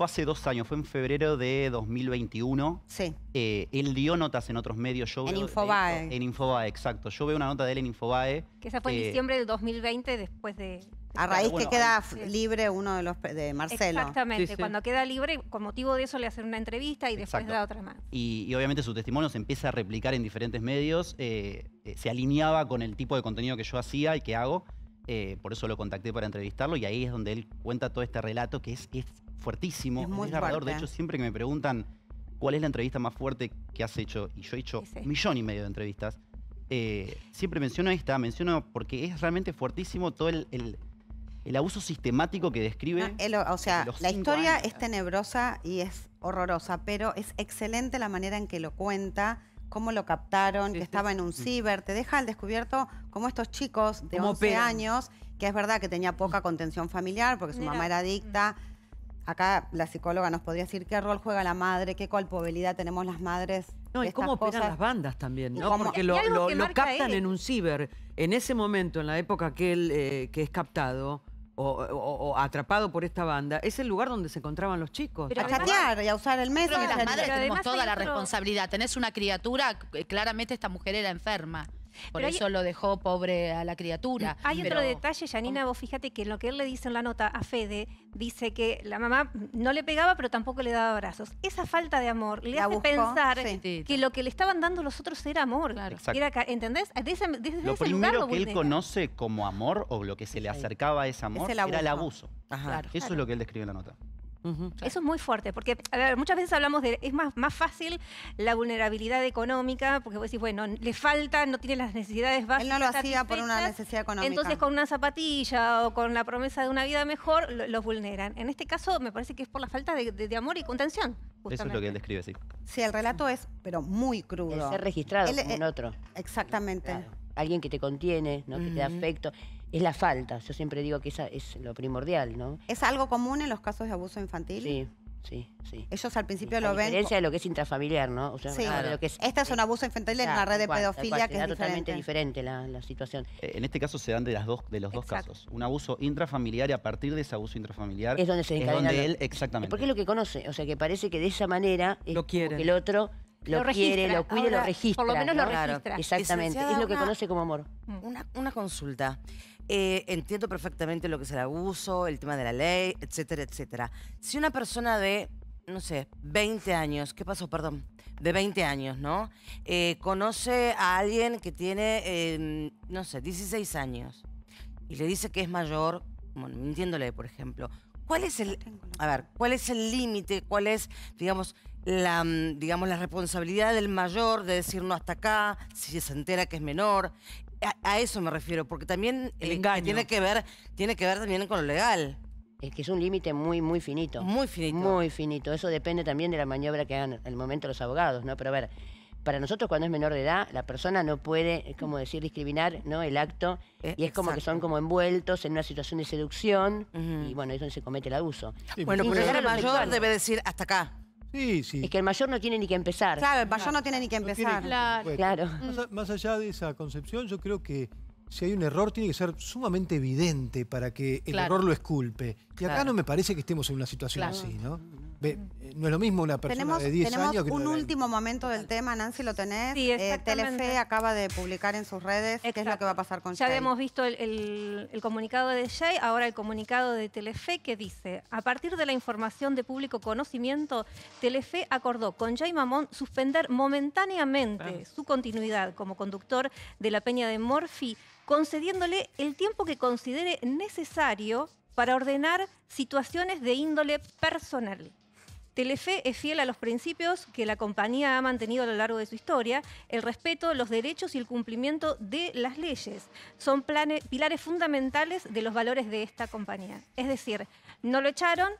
fue hace dos años, fue en febrero de 2021. Sí. Eh, él dio notas en otros medios. en Infobae. En, Infobae, exacto. Yo veo una nota de él en Infobae. Que esa fue en eh, diciembre del 2020, después de... A raíz que queda libre uno de los de Marcelo. Exactamente, cuando queda libre, con motivo de eso le hacen una entrevista y después da otra más. Y, obviamente su testimonio se empieza a replicar en diferentes medios, eh, se alineaba con el tipo de contenido que yo hacía y que hago, por eso lo contacté para entrevistarlo y ahí es donde él cuenta todo este relato que es, es fuertísimo. Es muy De hecho, siempre que me preguntan cuál es la entrevista más fuerte que has hecho, y yo he hecho un millón y medio de entrevistas, eh, siempre menciono esta, menciono porque es realmente fuertísimo todo el, abuso sistemático que describe. o sea, la historia es tenebrosa y es horrorosa, pero es excelente la manera en que lo cuenta cómo lo captaron, que estaba en un mm. ciber, te deja al descubierto como estos chicos de 11 años, que es verdad que tenía poca mm. contención familiar porque su mamá era adicta, mm acá la psicóloga nos podría decir qué rol juega la madre, qué culpabilidad tenemos las madres. No, y cómo operan las bandas también, ¿no? Porque lo, captan en un ciber. En ese momento, en la época que él eh, que es captado, o, atrapado por esta banda, es el lugar donde se encontraban los chicos. Pero a chatear y a usar el mes. las madres tenemos toda la responsabilidad. Tenés una criatura, eh, claramente esta mujer era enferma. Por eso lo dejó pobre a la criatura. Hay otro detalle, Janina, vos fíjate que lo que él le dice en la nota a Fede, dice que la mamá no le pegaba, pero tampoco le daba abrazos. Esa falta de amor le hace pensar que lo que le estaban dando los otros era amor. ¿Entendés? Desde, lo primero que él conoce como amor o lo que se le acercaba a ese amor era el abuso. Eso es lo que él describe en la nota. Eso es muy fuerte, porque muchas veces hablamos de, es más, más fácil la vulnerabilidad económica, porque vos decís, bueno, le falta, no tiene las necesidades básicas. Él no lo hacía por una necesidad económica. Entonces con una zapatilla o con la promesa de una vida mejor, los vulneran. En este caso me parece que es por la falta de, amor y contención. Eso es lo que él describe, sí. Sí, el relato es, pero muy crudo. es ser registrado en otro. Exactamente. Alguien que te contiene, ¿no? que te da afecto es la falta. Yo siempre digo que esa es lo primordial, ¿no? ¿Es algo común en los casos de abuso infantil? Sí. Sí, sí. Ellos al principio lo ven. diferencia de lo que es intrafamiliar, ¿no? O sea, sí. que es, Esta es un abuso infantil en la red de pedofilia que es totalmente diferente, la, situación. Eh, en este caso se dan de las dos de los dos casos. Un abuso intrafamiliar y a partir de ese abuso intrafamiliar es donde se desencadena. Es donde él exactamente. Porque es lo que conoce, o sea, que parece que de esa manera lo el otro lo, quiere, lo cuide, lo registra. Por lo menos lo registra. Exactamente, es lo que conoce como amor. Una, consulta. Eh, entiendo perfectamente lo que es el abuso, el tema de la ley, etcétera, etcétera. Si una persona de, no sé, 20 años, ¿qué pasó? Perdón, de 20 años, ¿no? Eh, conoce a alguien que tiene, em, no sé, 16 años y le dice que es mayor, mintiéndole, por ejemplo. ¿Cuál es el, a ver, cuál es el límite? ¿Cuál es, digamos, la, mm, digamos, la responsabilidad del mayor de decir no hasta acá, si se entera que es menor. A, eso me refiero, porque también el eh, tiene que ver, tiene que ver también con lo legal. Es que es un límite muy, muy finito. Muy finito. Muy finito. Eso depende también de la maniobra que hagan en el momento los abogados, ¿no? Pero a ver, para nosotros cuando es menor de edad, la persona no puede, es como decir, discriminar ¿no? el acto. E, y es como que son como envueltos en una situación de seducción. Y bueno, es donde se comete el abuso. bueno, pero el mayor debe decir hasta acá. Sí, sí. Es que el mayor no tiene ni que empezar. Claro, el mayor no, tiene ni que empezar. Claro. Más, allá de esa concepción, yo creo que si hay un error tiene que ser sumamente evidente para que el error lo esculpe. Y acá no me parece que estemos en una situación así, ¿no? Eh, no es lo mismo una persona de 10 años que un último momento del tema, Nancy, lo tenés. Eh, Telefe acaba de publicar en sus redes qué es lo que va a pasar con ya Ya hemos visto el, comunicado de Jay, ahora el comunicado de Telefe que dice, a partir de la información de público conocimiento, Telefe acordó con Jay Mamón suspender momentáneamente ah. su continuidad como conductor de la Peña de Morphy, concediéndole el tiempo que considere necesario para ordenar situaciones de índole personal. Telefe es fiel a los principios que la compañía ha mantenido a lo largo de su historia, el respeto, los derechos y el cumplimiento de las leyes. Son pilares fundamentales de los valores de esta compañía. Es decir, no lo echaron,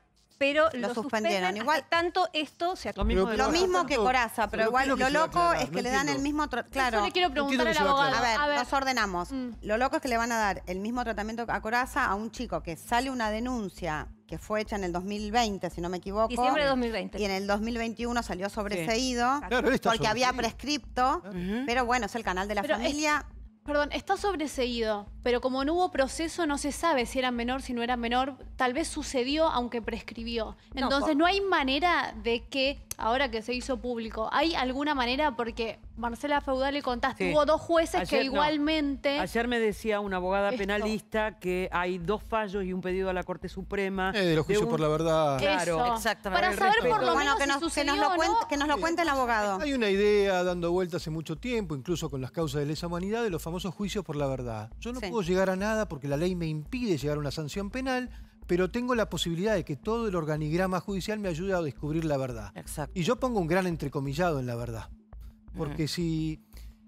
pero lo, suspendieron. Igual tanto esto se Lo mismo, que Coraza, pero, igual lo, loco es que le dan el mismo claro. le quiero preguntar A ver, a ver, nos ordenamos. Mm. Lo loco es que le van a dar el mismo tratamiento a Coraza a un chico que sale una denuncia que fue hecha en el 2020, si no me equivoco. Diciembre de 2020. Y en el 2021 salió sobreseído porque había prescripto, pero bueno, es el canal de la familia. perdón, está sobreseído, pero como no hubo proceso, no se sabe si era menor, si no era menor tal vez sucedió aunque prescribió. Entonces no, hay manera de que, ahora que se hizo público, hay alguna manera porque Marcela Feudal le contaste, hubo dos jueces que igualmente... Ayer me decía una abogada penalista que hay dos fallos y un pedido a la Corte Suprema. Eh, de los juicios por la verdad. Claro, exactamente. Para saber por lo menos que nos, lo eh. cuente, el abogado. Hay una idea dando vueltas hace mucho tiempo, incluso con las causas de lesa humanidad, de los famosos juicios por la verdad. Yo no puedo llegar a nada porque la ley me impide llegar a una sanción penal pero tengo la posibilidad de que todo el organigrama judicial me ayude a descubrir la verdad. Y yo pongo un gran entrecomillado en la verdad. Porque si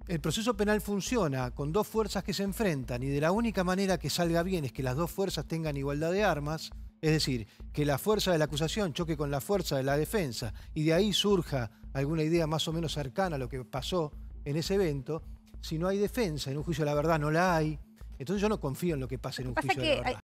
el proceso penal funciona con dos fuerzas que se enfrentan y de la única manera que salga bien es que las dos fuerzas tengan igualdad de armas, es decir, que la fuerza de la acusación choque con la fuerza de la defensa y de ahí surja alguna idea más o menos cercana a lo que pasó en ese evento, si no hay defensa, en un juicio de la verdad no la hay, entonces yo no confío en lo que pasa en un juicio de la verdad.